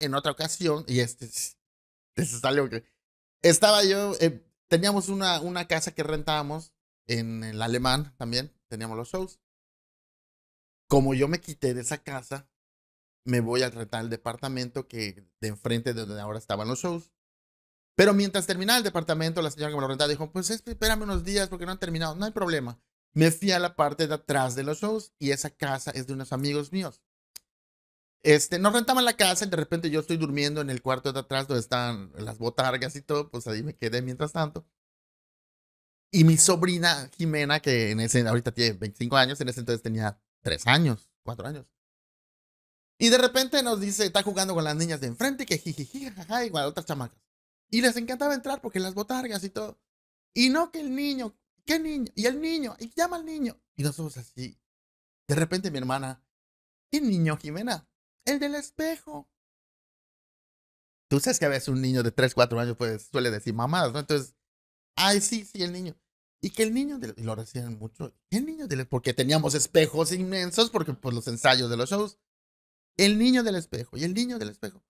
en otra ocasión, y este es, este algo que... Estaba yo, eh, teníamos una, una casa que rentábamos en el alemán también, teníamos los shows. Como yo me quité de esa casa, me voy a rentar el departamento que de enfrente de donde ahora estaban los shows. Pero mientras terminaba el departamento, la señora que me lo rentaba dijo, pues espérame unos días porque no han terminado, no hay problema. Me fui a la parte de atrás de los shows y esa casa es de unos amigos míos. Este, nos rentaban la casa y de repente yo estoy durmiendo en el cuarto de atrás donde están las botargas y todo, pues ahí me quedé mientras tanto. Y mi sobrina Jimena, que en ese, ahorita tiene 25 años, en ese entonces tenía 3 años, 4 años. Y de repente nos dice, está jugando con las niñas de enfrente, que jijiji, jajaja, igual otras chamacas. Y les encantaba entrar porque las botargas y todo. Y no que el niño, ¿qué niño? Y el niño, y llama al niño. Y nosotros así. De repente mi hermana, ¿qué niño, Jimena? el del espejo. Tú sabes que a veces un niño de 3, 4 años pues, suele decir mamadas, ¿no? Entonces, ay, sí, sí, el niño. Y que el niño, del, y lo decían mucho, el niño del, porque teníamos espejos inmensos, porque por pues, los ensayos de los shows, el niño del espejo, y el niño del espejo.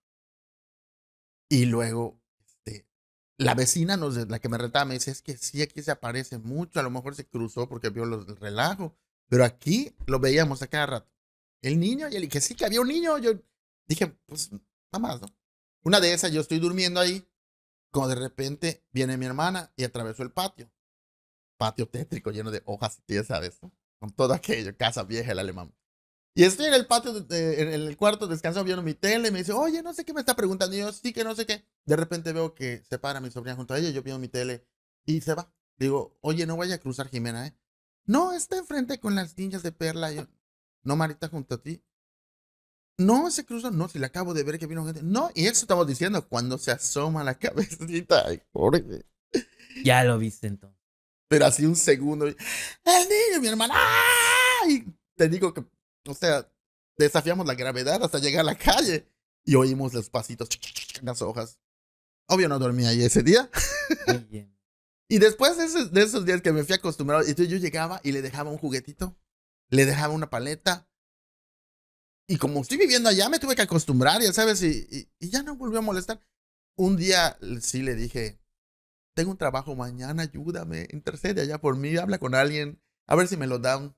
Y luego, este, la vecina, nos, la que me retaba, me dice, es que sí, aquí se aparece mucho, a lo mejor se cruzó porque vio los, el relajo, pero aquí lo veíamos a cada rato. El niño, y él dije, sí, que había un niño. Yo dije, pues nada más, ¿no? Una de esas, yo estoy durmiendo ahí, como de repente viene mi hermana y atravesó el patio. Patio tétrico, lleno de hojas, y sabes, con todo aquello, casa vieja, el alemán. Y estoy en el patio, en el cuarto descanso viendo mi tele, me dice, oye, no sé qué me está preguntando, yo sí que no sé qué. De repente veo que se para mi sobrina junto a ella, yo viendo mi tele y se va. Digo, oye, no vaya a cruzar Jimena, ¿eh? No, está enfrente con las niñas de Perla. Yo, no, Marita, junto a ti. No, se cruza, no, si le acabo de ver que vino gente. No, y eso estamos diciendo cuando se asoma la cabecita. Ay, pobre. Ya lo viste entonces. Pero así un segundo. El niño, mi hermana. ¡Ay! Te digo que, o sea, desafiamos la gravedad hasta llegar a la calle y oímos los pasitos en las hojas. Obvio no dormía ahí ese día. Muy bien. y después de esos, de días que me fui acostumbrado, y yo llegaba y le dejaba un juguetito le dejaba una paleta. Y como estoy viviendo allá, me tuve que acostumbrar, ya sabes, y, ya no volvió a molestar. Un día sí le dije, tengo un trabajo mañana, ayúdame, intercede allá por mí, habla con alguien, a ver si me lo dan.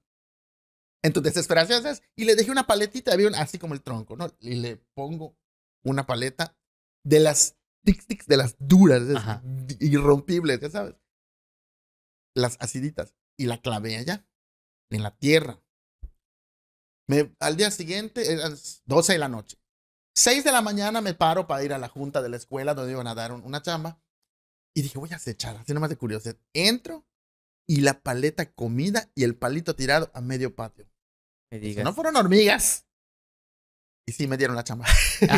En tu desesperación, ¿sabes? Y le dejé una paletita, así como el tronco, ¿no? Y le pongo una paleta de las tic tics, de las duras, irrompibles, ya sabes. Las aciditas. Y la clavé allá en la tierra. Me, al día siguiente, 12 eh, de la noche. 6 de la mañana me paro para ir a la junta de la escuela donde iban a dar una chamba. Y dije, voy a acechar, así nomás de curiosidad. Entro y la paleta comida y el palito tirado a medio patio. Me no fueron hormigas. Y sí, me dieron la chamba. Ah.